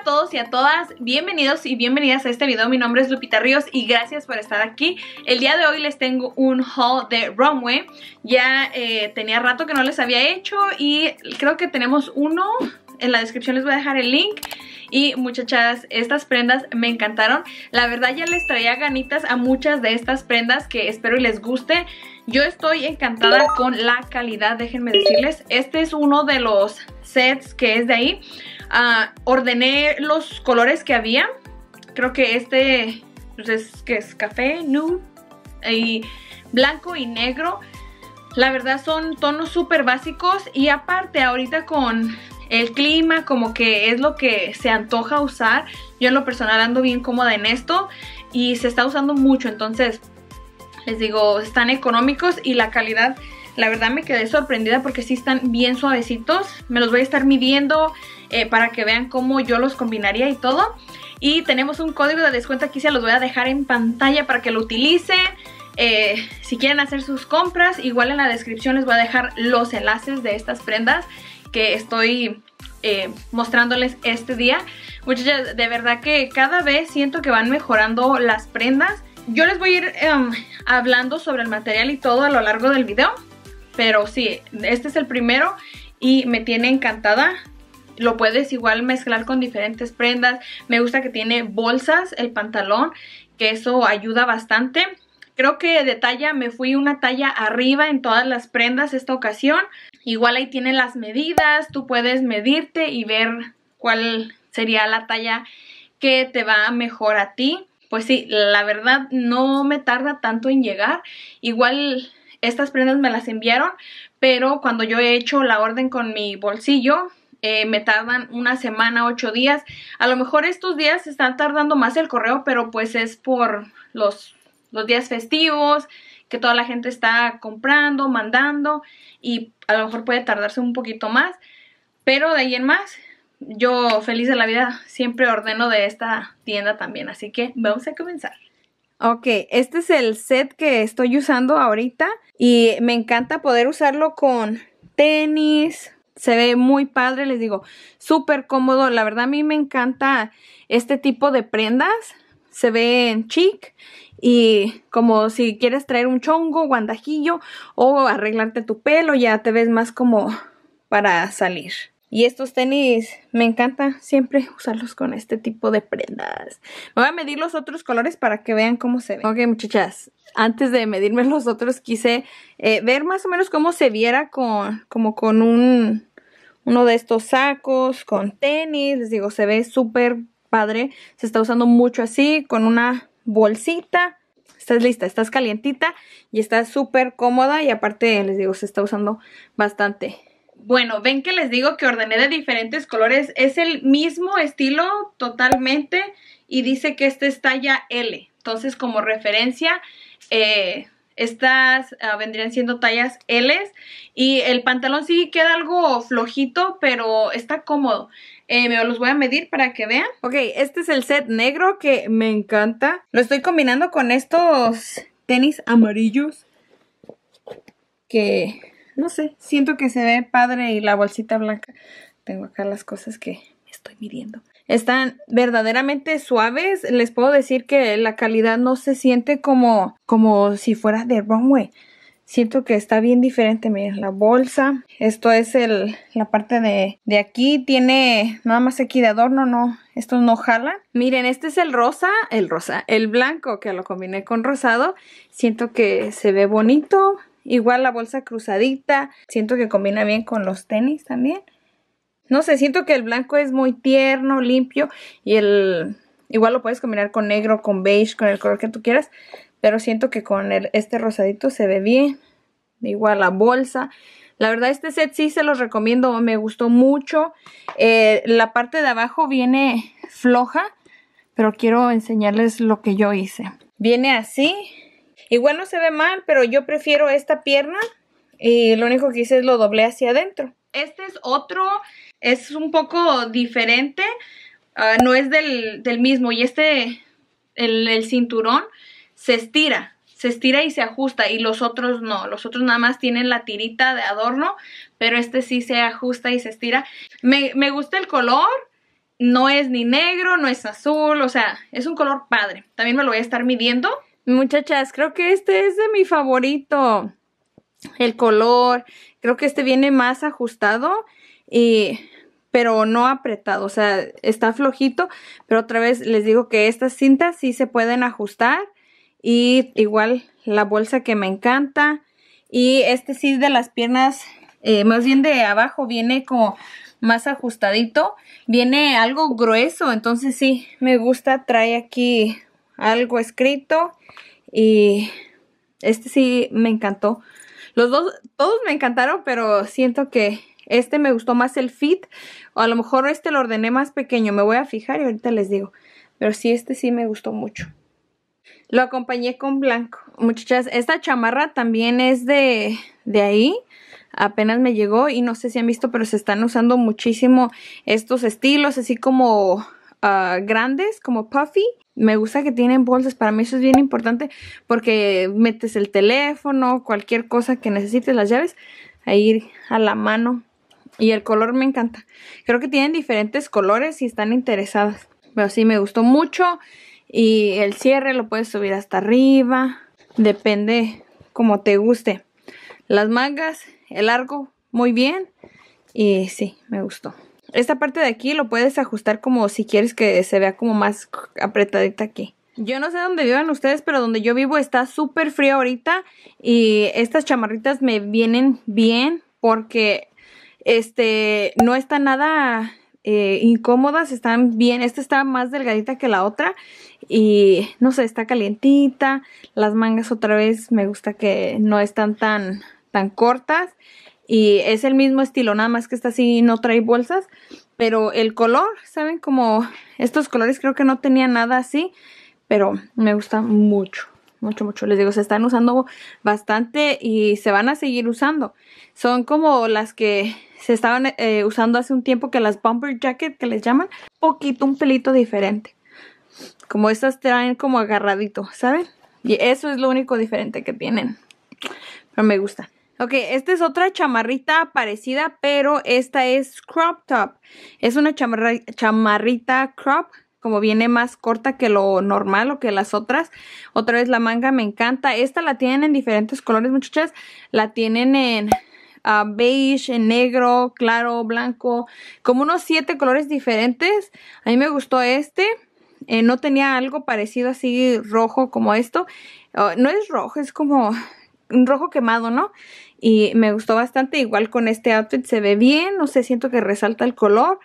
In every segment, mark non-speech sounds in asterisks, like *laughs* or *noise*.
a todos y a todas, bienvenidos y bienvenidas a este video, mi nombre es Lupita Ríos y gracias por estar aquí. El día de hoy les tengo un haul de Runway, ya eh, tenía rato que no les había hecho y creo que tenemos uno, en la descripción les voy a dejar el link y muchachas, estas prendas me encantaron. La verdad ya les traía ganitas a muchas de estas prendas que espero y les guste. Yo estoy encantada con la calidad, déjenme decirles. Este es uno de los sets que es de ahí. Ah, ordené los colores que había. Creo que este pues, es, que es café, nude, y blanco y negro. La verdad son tonos súper básicos y aparte ahorita con el clima como que es lo que se antoja usar. Yo en lo personal ando bien cómoda en esto y se está usando mucho, entonces les digo, están económicos y la calidad la verdad me quedé sorprendida porque sí están bien suavecitos. Me los voy a estar midiendo eh, para que vean cómo yo los combinaría y todo. Y tenemos un código de descuento aquí, se los voy a dejar en pantalla para que lo utilicen. Eh, si quieren hacer sus compras, igual en la descripción les voy a dejar los enlaces de estas prendas que estoy eh, mostrándoles este día. Muchachas, de verdad que cada vez siento que van mejorando las prendas. Yo les voy a ir em, hablando sobre el material y todo a lo largo del video. Pero sí, este es el primero y me tiene encantada. Lo puedes igual mezclar con diferentes prendas. Me gusta que tiene bolsas el pantalón, que eso ayuda bastante. Creo que de talla me fui una talla arriba en todas las prendas esta ocasión. Igual ahí tiene las medidas, tú puedes medirte y ver cuál sería la talla que te va mejor a ti. Pues sí, la verdad no me tarda tanto en llegar. Igual estas prendas me las enviaron, pero cuando yo he hecho la orden con mi bolsillo, eh, me tardan una semana, ocho días. A lo mejor estos días se están tardando más el correo, pero pues es por los, los días festivos, que toda la gente está comprando, mandando, y a lo mejor puede tardarse un poquito más. Pero de ahí en más, yo feliz de la vida siempre ordeno de esta tienda también. Así que vamos a comenzar. Ok, este es el set que estoy usando ahorita y me encanta poder usarlo con tenis. Se ve muy padre, les digo, súper cómodo. La verdad a mí me encanta este tipo de prendas. Se ven chic y como si quieres traer un chongo, guandajillo o arreglarte tu pelo, ya te ves más como para salir. Y estos tenis me encanta siempre usarlos con este tipo de prendas. voy a medir los otros colores para que vean cómo se ven. Ok muchachas, antes de medirme los otros quise eh, ver más o menos cómo se viera con, como con un, uno de estos sacos, con tenis. Les digo, se ve súper padre. Se está usando mucho así, con una bolsita. Estás lista, estás calientita y está súper cómoda y aparte les digo, se está usando bastante. Bueno, ven que les digo que ordené de diferentes colores. Es el mismo estilo totalmente y dice que este es talla L. Entonces, como referencia, eh, estas ah, vendrían siendo tallas L y el pantalón sí queda algo flojito, pero está cómodo. Eh, me los voy a medir para que vean. Ok, este es el set negro que me encanta. Lo estoy combinando con estos tenis amarillos que no sé, siento que se ve padre y la bolsita blanca. Tengo acá las cosas que estoy midiendo. Están verdaderamente suaves. Les puedo decir que la calidad no se siente como, como si fuera de runway. Siento que está bien diferente, miren, la bolsa. Esto es el, la parte de, de aquí. Tiene nada más aquí de adorno, no, Esto no jala. Miren, este es el rosa, el rosa, el blanco que lo combiné con rosado. Siento que se ve bonito, Igual la bolsa cruzadita. Siento que combina bien con los tenis también. No sé, siento que el blanco es muy tierno, limpio. Y el. Igual lo puedes combinar con negro, con beige, con el color que tú quieras. Pero siento que con el, este rosadito se ve bien. Igual la bolsa. La verdad este set sí se los recomiendo, me gustó mucho. Eh, la parte de abajo viene floja, pero quiero enseñarles lo que yo hice. Viene así, Igual no se ve mal, pero yo prefiero esta pierna y eh, lo único que hice es lo doblé hacia adentro. Este es otro, es un poco diferente, ah, no es del, mismo y este, el, cinturón se estira, se estira y se ajusta y los otros no, los otros nada más tienen la tirita de adorno, pero este sí se ajusta y se estira. Me, me, gusta el color, no es ni negro, no es azul, o sea, es un color padre. También me lo voy a estar midiendo Muchachas, creo que este es de mi favorito. El color, creo que este viene más ajustado y pero no apretado, o sea, está flojito, pero otra vez les digo que estas cintas sí se pueden ajustar y igual la bolsa que me encanta y este sí de las piernas, eh, más bien de abajo viene como más ajustadito, viene algo grueso, entonces sí, me gusta, trae aquí algo escrito y este sí me encantó. Los dos, todos me encantaron, pero siento que este me gustó más el fit. O a lo mejor este lo ordené más pequeño. Me voy a fijar y ahorita les digo. Pero sí, este sí me gustó mucho. Lo acompañé con blanco. Muchachas, esta chamarra también es de, de ahí. Apenas me llegó y no sé si han visto, pero se están usando muchísimo estos estilos, así como ah, grandes, como puffy. Me gusta que tienen bolsas, para mí eso es bien importante porque metes el teléfono, cualquier cosa que necesites, las llaves, ir a la mano. Y el color me encanta. Creo que tienen diferentes colores y están interesadas. Pero sí, me gustó mucho. Y el cierre lo puedes subir hasta arriba. Depende como te guste. Las mangas, el largo, muy bien. Y sí, me gustó. Esta parte de aquí lo puedes ajustar como si quieres que se vea como más apretadita aquí. Yo no sé dónde viven ustedes, pero donde yo vivo está súper frío ahorita y estas chamarritas me vienen bien porque este no está nada eh, incómodas, están bien. Esta está más delgadita que la otra y no sé, está calientita. Las mangas otra vez me gusta que no están tan, tan cortas y es el mismo estilo, nada más que está y no trae bolsas. Pero el color, ¿saben? Como estos colores creo que no tenía nada así. Pero me gusta mucho, mucho, mucho. Les digo, se están usando bastante y se van a seguir usando. Son como las que se estaban eh, usando hace un tiempo que las bumper jacket que les llaman. Poquito, un pelito diferente. Como estas traen como agarradito, ¿saben? Y eso es lo único diferente que tienen. Pero me gusta. Ok, esta es otra chamarrita parecida, pero esta es crop top. Es una chamarrita crop, como viene más corta que lo normal o que las otras. Otra vez la manga me encanta. Esta la tienen en diferentes colores, muchachas. La tienen en ah, beige, en negro, claro, blanco. Como unos siete colores diferentes. A mí me gustó este. Eh, no tenía algo parecido así rojo como esto. Ah, no es rojo, es como un rojo quemado, ¿no? y me gustó bastante. Igual con este outfit se ve bien, no sé, siento que resalta el color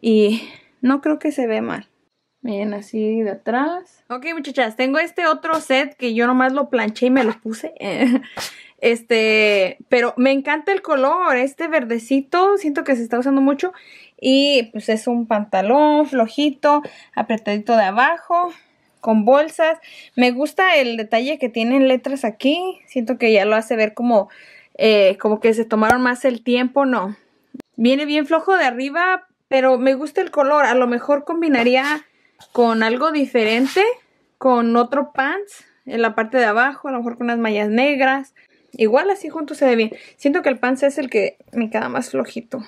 y no creo que se ve mal. Miren, así de atrás. Ok, muchachas, tengo este otro set que yo nomás lo planché y me lo puse. *laughs* este, pero me encanta el color, este verdecito, siento que se está usando mucho. Y pues es un pantalón flojito, apretadito de abajo, con bolsas. Me gusta el detalle que tienen letras aquí, siento que ya lo hace ver como eh, como que se tomaron más el tiempo, no. Viene bien flojo de arriba, pero me gusta el color. A lo mejor combinaría con algo diferente, con otro pants en la parte de abajo, a lo mejor con unas mallas negras. Igual así juntos se ve bien. Siento que el pants es el que me queda más flojito.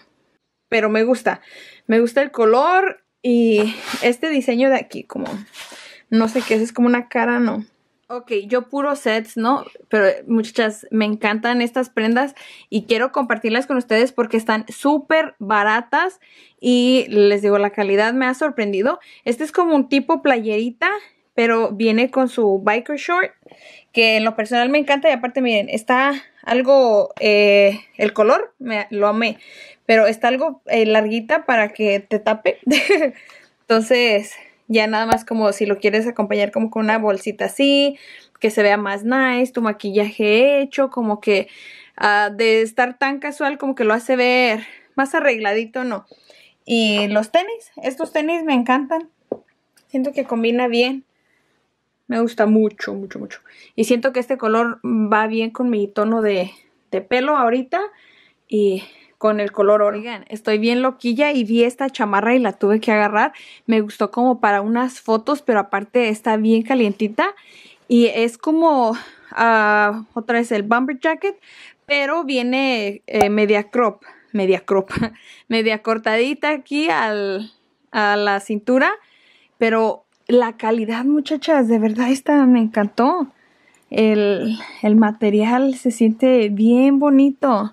Pero me gusta. Me gusta el color y este diseño de aquí, como... No sé qué es, es como una cara, no. Ok, yo puro sets, ¿no? Pero muchachas, me encantan estas prendas y quiero compartirlas con ustedes porque están súper baratas y les digo, la calidad me ha sorprendido. Este es como un tipo playerita, pero viene con su biker short, que en lo personal me encanta y aparte miren, está algo, eh, el color, me, lo amé, pero está algo eh, larguita para que te tape. *laughs* Entonces, ya nada más como si lo quieres acompañar como con una bolsita así, que se vea más nice, tu maquillaje hecho, como que ah, de estar tan casual como que lo hace ver más arregladito, no. Y los tenis, estos tenis me encantan. Siento que combina bien. Me gusta mucho, mucho, mucho. Y siento que este color va bien con mi tono de, de pelo ahorita. Y con el color oro. estoy bien loquilla y vi esta chamarra y la tuve que agarrar. Me gustó como para unas fotos, pero aparte está bien calientita y es como ah, otra vez el bumper jacket, pero viene eh, media crop, media crop, *laughs* media cortadita aquí al, a la cintura, pero la calidad, muchachas, de verdad esta me encantó. El, el material se siente bien bonito.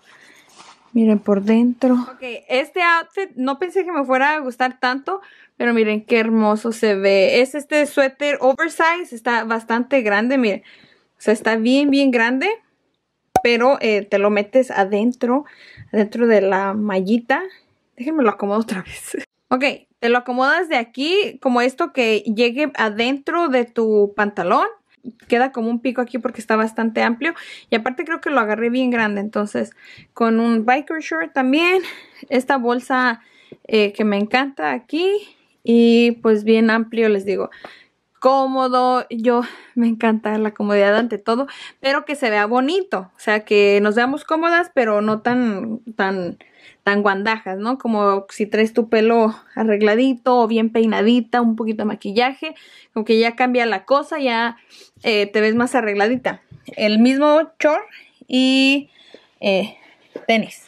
Miren por dentro. Ok, este outfit no pensé que me fuera a gustar tanto, pero miren qué hermoso se ve. Es este suéter oversize, está bastante grande, miren. O sea, está bien, bien grande, pero eh, te lo metes adentro, adentro de la mallita. Déjenme lo acomodo otra vez. *laughs* Ok, te lo acomodas de aquí, como esto que llegue adentro de tu pantalón queda como un pico aquí porque está bastante amplio. Y aparte creo que lo agarré bien grande. Entonces, con un biker short también. Esta bolsa eh, que me encanta aquí. Y pues bien amplio, les digo. Cómodo, yo me encanta la comodidad ante todo, pero que se vea bonito, o sea, que nos veamos cómodas, pero no tan, tan, tan guandajas, ¿no? Como si traes tu pelo arregladito o bien peinadita, un poquito de maquillaje, como que ya cambia la cosa, ya eh, te ves más arregladita. El mismo short y eh, tenis.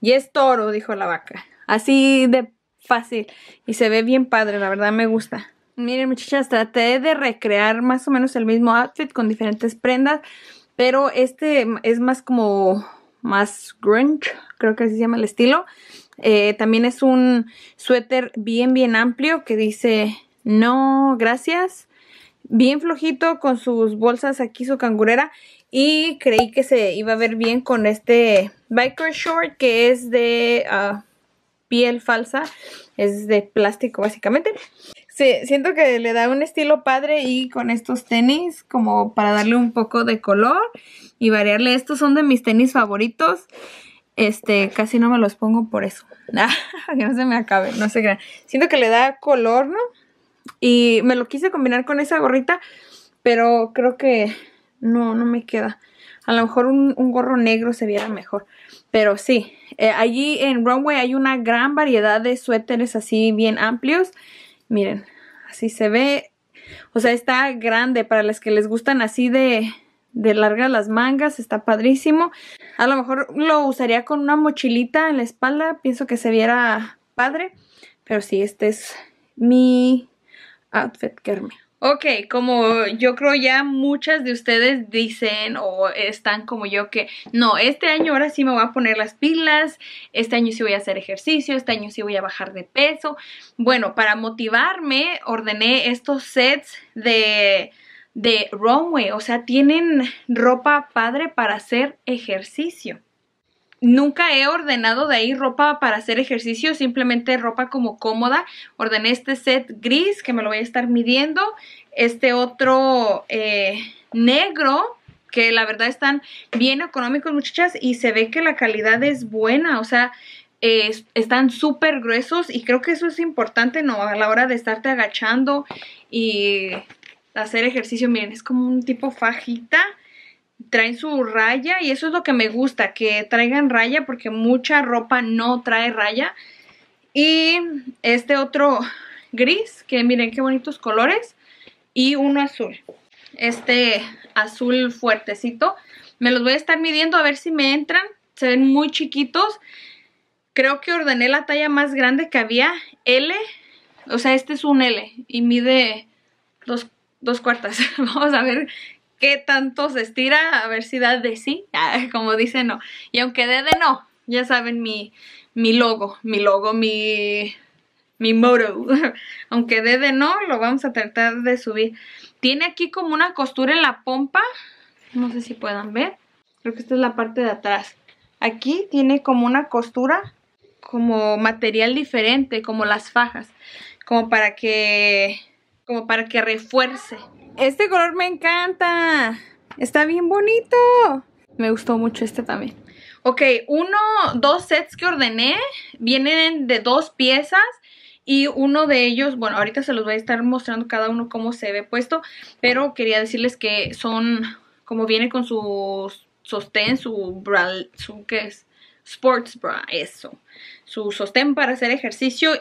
Y es toro, dijo la vaca. Así de fácil. Y se ve bien padre, la verdad me gusta. Miren muchachas, traté de recrear más o menos el mismo outfit con diferentes prendas, pero este es más como más grunge, creo que así se llama el estilo. Eh, también es un suéter bien, bien amplio que dice no, gracias. Bien flojito con sus bolsas aquí, su cangurera. Y creí que se iba a ver bien con este biker short que es de ah, piel falsa. Es de plástico básicamente. Sí, siento que le da un estilo padre y con estos tenis como para darle un poco de color y variarle. Estos son de mis tenis favoritos. Este, casi no me los pongo por eso. *laughs* Ah, que no se me acabe, no sé qué Siento que le da color, ¿no? Y me lo quise combinar con esa gorrita, pero creo que no, no me queda. A lo mejor un, gorro negro se viera mejor. Pero sí, eh, allí en Runway hay una gran variedad de suéteres así bien amplios. Miren, así se ve. O sea, está grande para las que les gustan así de, de largas las mangas, está padrísimo. A lo mejor lo usaría con una mochilita en la espalda, pienso que se viera padre. Pero sí, este es mi outfit Kermia. Ok, como yo creo ya muchas de ustedes dicen o están como yo que no, este año ahora sí me voy a poner las pilas, este año sí voy a hacer ejercicio, este año sí voy a bajar de peso. Bueno, para motivarme ordené estos sets de, de runway, o sea, tienen ropa padre para hacer ejercicio. Nunca he ordenado de ahí ropa para hacer ejercicio, simplemente ropa como cómoda. Ordené este set gris que me lo voy a estar midiendo, este otro eh, negro que la verdad están bien económicos muchachas y se ve que la calidad es buena, o sea, están súper gruesos y creo que eso es importante, ¿no? A la hora de estarte agachando y hacer ejercicio, miren, es como un tipo fajita traen su raya y eso es lo que me gusta, que traigan raya porque mucha ropa no trae raya. Y este otro gris, que miren qué bonitos colores, y uno azul. Este azul fuertecito. Me los voy a estar midiendo a ver si me entran. Se ven muy chiquitos. Creo que ordené la talla más grande que había, L. O sea, este es un L y mide dos, dos cuartas. *laughs* Vamos a ver qué tanto se estira, a ver si da de sí, *laughs* ah, como dice no. Y aunque dé de no, ya saben mi, mi logo, mi logo, mi, mi moto. *laughs* aunque dé de no, lo vamos a tratar de subir. Tiene aquí como una costura en la pompa, no sé si puedan ver. Creo que esta es la parte de atrás. Aquí tiene como una costura, como material diferente, como las fajas, como para que, como para que refuerce. Este color me encanta. Está bien bonito. Me gustó mucho este también. Ok, uno, dos sets que ordené vienen de dos piezas y uno de ellos, bueno, ahorita se los voy a estar mostrando cada uno cómo se ve puesto, pero quería decirles que son, como viene con su sostén, su bra, su, que es? Sports bra, eso. Su sostén para hacer ejercicio.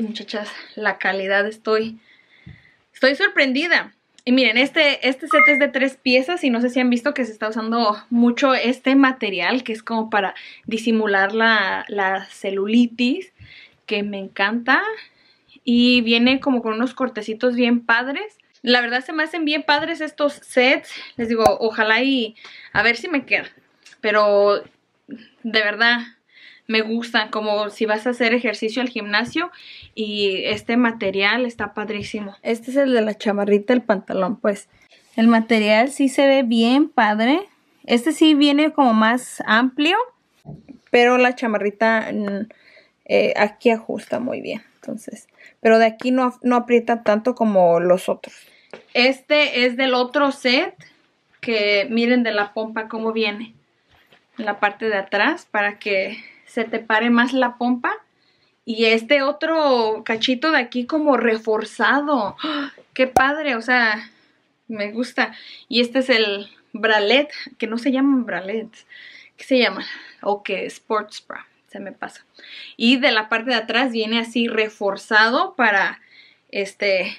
Muchachas, la calidad estoy, estoy sorprendida. Y miren, este, este set es de tres piezas y no sé si han visto que se está usando mucho este material que es como para disimular la, la celulitis, que me encanta. Y viene como con unos cortecitos bien padres. La verdad se me hacen bien padres estos sets. Les digo, ojalá y a ver si me queda. Pero de verdad, me gustan, como si vas a hacer ejercicio al gimnasio y este material está padrísimo. Este es el de la chamarrita, el pantalón, pues. El material sí se ve bien padre. Este sí viene como más amplio, pero la chamarrita mm, eh, aquí ajusta muy bien. Entonces, pero de aquí no, no aprieta tanto como los otros. Este es del otro set que miren de la pompa cómo viene. En la parte de atrás para que se te pare más la pompa y este otro cachito de aquí como reforzado. ¡Ah! ¡Qué padre! O sea, me gusta. Y este es el bralet, que no se llaman bralets, que se llama? O que sports bra, se me pasa. Y de la parte de atrás viene así reforzado para este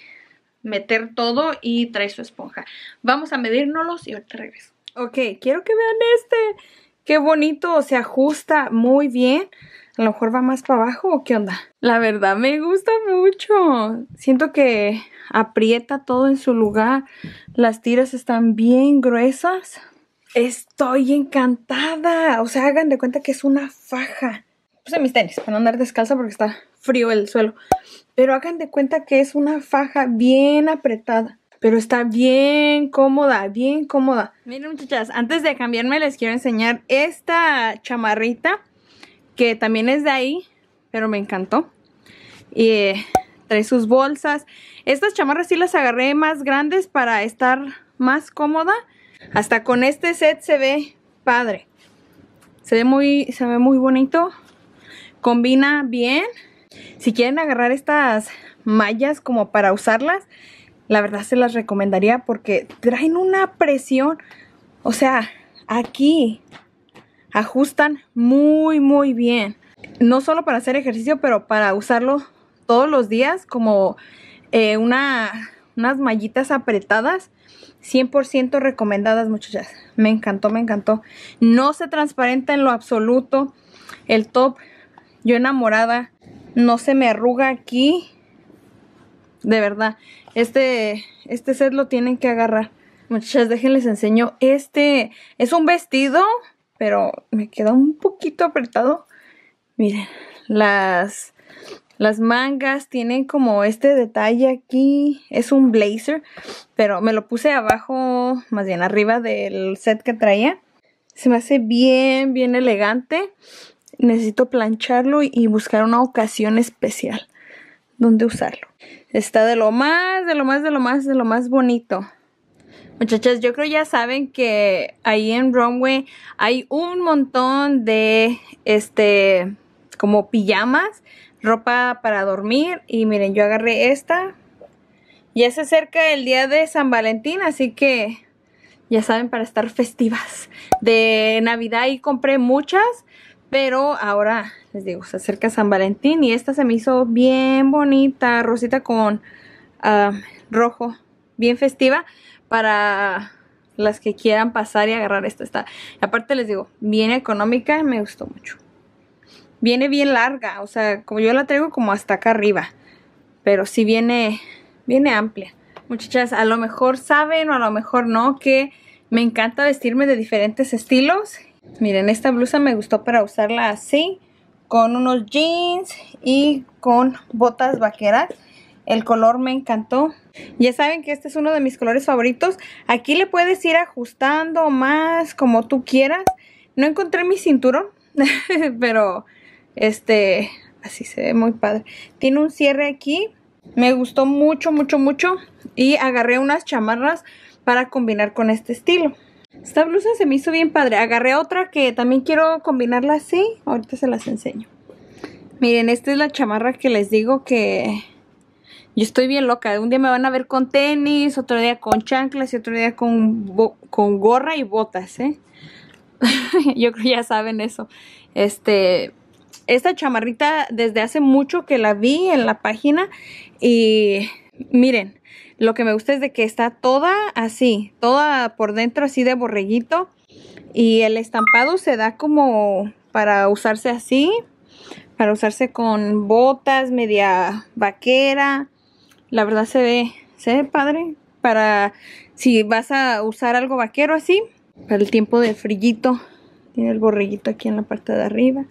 meter todo y trae su esponja. Vamos a medírnoslos y ahorita regreso. Ok, quiero que vean este qué bonito, se ajusta muy bien. A lo mejor va más para abajo o qué onda. La verdad me gusta mucho. Siento que aprieta todo en su lugar. Las tiras están bien gruesas. Estoy encantada. O sea, hagan de cuenta que es una faja. Puse mis tenis para no andar descalza porque está frío el suelo. Pero hagan de cuenta que es una faja bien apretada. Pero está bien cómoda, bien cómoda. Miren muchachas, antes de cambiarme les quiero enseñar esta chamarrita que también es de ahí, pero me encantó. Y eh, trae sus bolsas. Estas chamarras sí las agarré más grandes para estar más cómoda. Hasta con este set se ve padre. Se ve muy, se ve muy bonito. Combina bien. Si quieren agarrar estas mallas como para usarlas, la verdad se las recomendaría porque traen una presión. O sea, aquí ajustan muy, muy bien. No solo para hacer ejercicio, pero para usarlo todos los días como eh, una, unas mallitas apretadas. 100% recomendadas, muchachas. Me encantó, me encantó. No se transparenta en lo absoluto. El top, yo enamorada. No se me arruga aquí. De verdad. Este, este set lo tienen que agarrar. Muchachas, déjenles enseño. Este es un vestido, pero me queda un poquito apretado. Miren, las, las mangas tienen como este detalle aquí. Es un blazer, pero me lo puse abajo, más bien arriba del set que traía. Se me hace bien, bien elegante. Necesito plancharlo y buscar una ocasión especial donde usarlo. Está de lo más, de lo más, de lo más, de lo más bonito. Muchachas, yo creo ya saben que ahí en Runway hay un montón de, este, como pijamas, ropa para dormir. Y miren, yo agarré esta. Ya se acerca el día de San Valentín, así que ya saben, para estar festivas de Navidad. Y compré muchas, pero ahora, les digo, se acerca San Valentín y esta se me hizo bien bonita, rosita con ah, rojo, bien festiva para las que quieran pasar y agarrar esta. Aparte les digo, bien económica, me gustó mucho. Viene bien larga, o sea, como yo la traigo como hasta acá arriba. Pero sí viene, viene amplia. Muchachas, a lo mejor saben o a lo mejor no que me encanta vestirme de diferentes estilos Miren, esta blusa me gustó para usarla así, con unos jeans y con botas vaqueras. El color me encantó. Ya saben que este es uno de mis colores favoritos. Aquí le puedes ir ajustando más como tú quieras. No encontré mi cinturón, *laughs* pero este, así se ve muy padre. Tiene un cierre aquí. Me gustó mucho, mucho, mucho. Y agarré unas chamarras para combinar con este estilo. Esta blusa se me hizo bien padre. Agarré otra que también quiero combinarla así. Ahorita se las enseño. Miren, esta es la chamarra que les digo que... Yo estoy bien loca. Un día me van a ver con tenis, otro día con chanclas y otro día con, con gorra y botas, ¿eh? *laughs* Yo creo que ya saben eso. Este, esta chamarrita desde hace mucho que la vi en la página y miren, lo que me gusta es de que está toda así, toda por dentro así de borreguito. Y el estampado se da como para usarse así, para usarse con botas, media vaquera. La verdad se ve, se ve padre. Para si vas a usar algo vaquero así, para el tiempo de frillito. Tiene el borreguito aquí en la parte de arriba.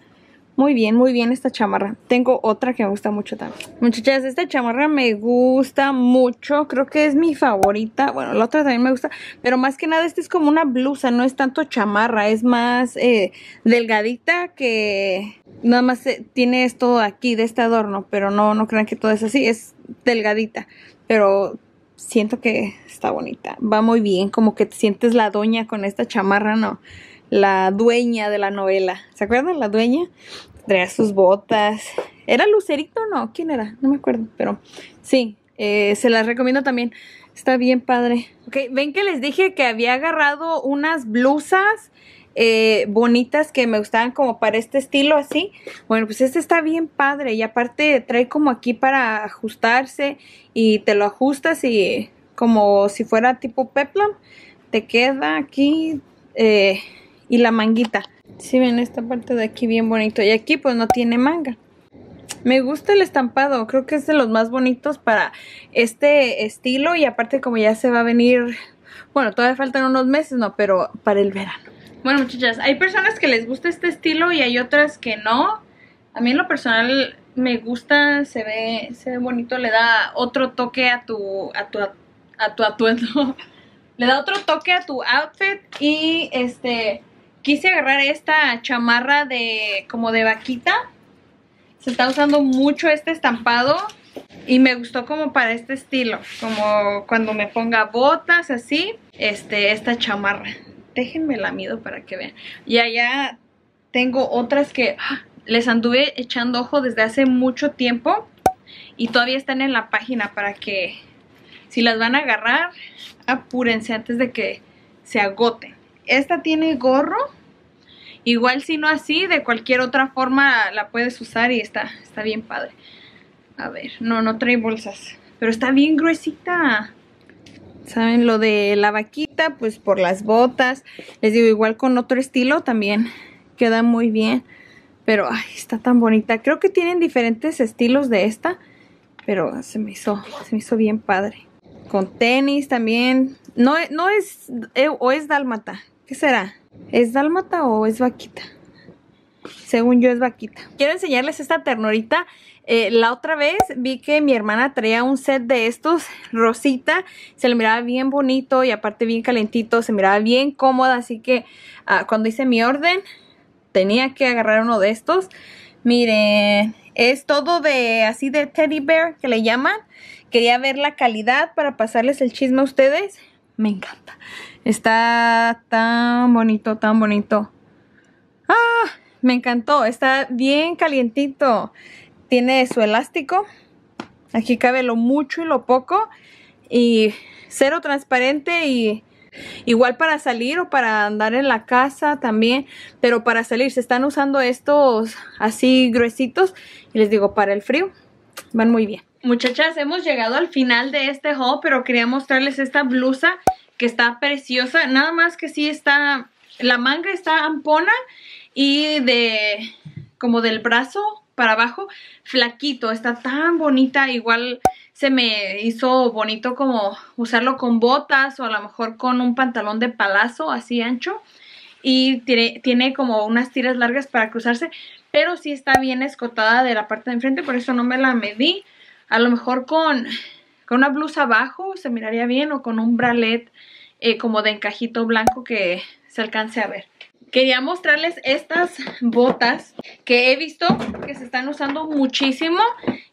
Muy bien, muy bien esta chamarra. Tengo otra que me gusta mucho también. Muchachas, esta chamarra me gusta mucho. Creo que es mi favorita. Bueno, la otra también me gusta. Pero más que nada, esta es como una blusa. No es tanto chamarra. Es más eh, delgadita que... Nada más eh, tiene esto aquí de este adorno. Pero no, no crean que todo es así. Es delgadita. Pero siento que está bonita. Va muy bien. Como que te sientes la doña con esta chamarra, ¿no? la dueña de la novela. ¿Se acuerdan? La dueña traía sus botas. ¿Era Lucerito o no? ¿Quién era? No me acuerdo, pero sí, eh, se las recomiendo también. Está bien padre. Ok, ven que les dije que había agarrado unas blusas eh, bonitas que me gustaban como para este estilo así. Bueno, pues este está bien padre y aparte trae como aquí para ajustarse y te lo ajustas y como si fuera tipo peplum. Te queda aquí eh, y la manguita. Si ¿Sí ven esta parte de aquí bien bonito. Y aquí pues no tiene manga. Me gusta el estampado, creo que es de los más bonitos para este estilo y aparte como ya se va a venir, bueno, todavía faltan unos meses, no, pero para el verano. Bueno, muchachas, hay personas que les gusta este estilo y hay otras que no. A mí en lo personal me gusta, se ve, se ve bonito, le da otro toque a tu, a tu atuendo. *laughs* le da otro toque a tu outfit y este quise agarrar esta chamarra de como de vaquita. Se está usando mucho este estampado y me gustó como para este estilo, como cuando me ponga botas así, este esta chamarra. Déjenme la mido para que vean. Y allá tengo otras que ¡ah! les anduve echando ojo desde hace mucho tiempo y todavía están en la página para que si las van a agarrar, apúrense antes de que se agoten. Esta tiene gorro. Igual si no así, de cualquier otra forma la puedes usar y está, está bien padre. A ver, no, no trae bolsas. Pero está bien gruesita. ¿Saben? Lo de la vaquita, pues por las botas. Les digo, igual con otro estilo también queda muy bien. Pero, ay, está tan bonita. Creo que tienen diferentes estilos de esta. Pero se me hizo, se me hizo bien padre. Con tenis también. No, no es, eh, o es dálmata. ¿Qué será? ¿Es dálmata o es vaquita? Según yo es vaquita. Quiero enseñarles esta ternurita. Eh, la otra vez vi que mi hermana traía un set de estos, rosita. Se le miraba bien bonito y aparte bien calentito. Se miraba bien cómoda. Así que ah, cuando hice mi orden, tenía que agarrar uno de estos. Miren, es todo de así de teddy bear que le llaman. Quería ver la calidad para pasarles el chisme a ustedes me encanta. Está tan bonito, tan bonito. ¡Ah! Me encantó. Está bien calientito. Tiene su elástico. Aquí cabe lo mucho y lo poco. Y cero transparente y igual para salir o para andar en la casa también. Pero para salir se están usando estos así gruesitos. Y les digo, para el frío van muy bien. Muchachas, hemos llegado al final de este haul, pero quería mostrarles esta blusa que está preciosa. Nada más que sí está, la manga está ampona y de, como del brazo para abajo, flaquito. Está tan bonita, igual se me hizo bonito como usarlo con botas o a lo mejor con un pantalón de palazo así ancho. Y tiene, tiene como unas tiras largas para cruzarse, pero sí está bien escotada de la parte de enfrente, por eso no me la medí. A lo mejor con, con una blusa abajo se miraría bien o con un bralet eh, como de encajito blanco que se alcance a ver. Quería mostrarles estas botas que he visto que se están usando muchísimo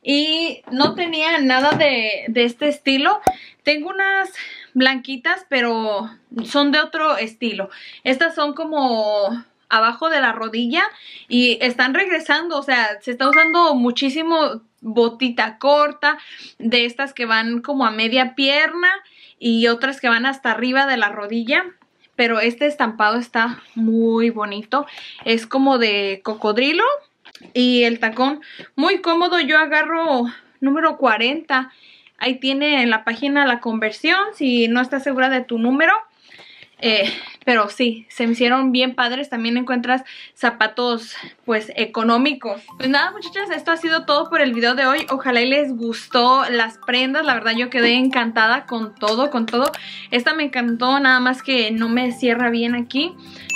y no tenía nada de, de este estilo. Tengo unas blanquitas pero son de otro estilo. Estas son como abajo de la rodilla y están regresando, o sea, se está usando muchísimo botita corta, de estas que van como a media pierna y otras que van hasta arriba de la rodilla. Pero este estampado está muy bonito. Es como de cocodrilo y el tacón muy cómodo. Yo agarro número 40. Ahí tiene en la página la conversión si no estás segura de tu número. Eh, pero sí, se me hicieron bien padres. También encuentras zapatos, pues, económicos. Pues nada, muchachas, esto ha sido todo por el video de hoy. Ojalá les gustó las prendas. La verdad, yo quedé encantada con todo, con todo. Esta me encantó, nada más que no me cierra bien aquí.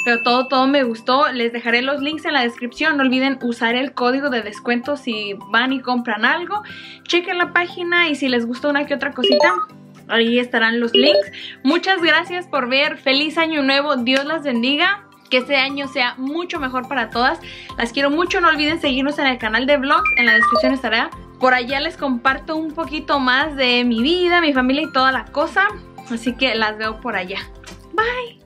Pero todo, todo me gustó. Les dejaré los links en la descripción. No olviden usar el código de descuento si van y compran algo. Chequen la página y si les gustó una que otra cosita ahí estarán los links. Muchas gracias por ver. Feliz año nuevo. Dios las bendiga. Que este año sea mucho mejor para todas. Las quiero mucho. No olviden seguirnos en el canal de vlogs. En la descripción estará. Por allá les comparto un poquito más de mi vida, mi familia y toda la cosa. Así que las veo por allá. Bye.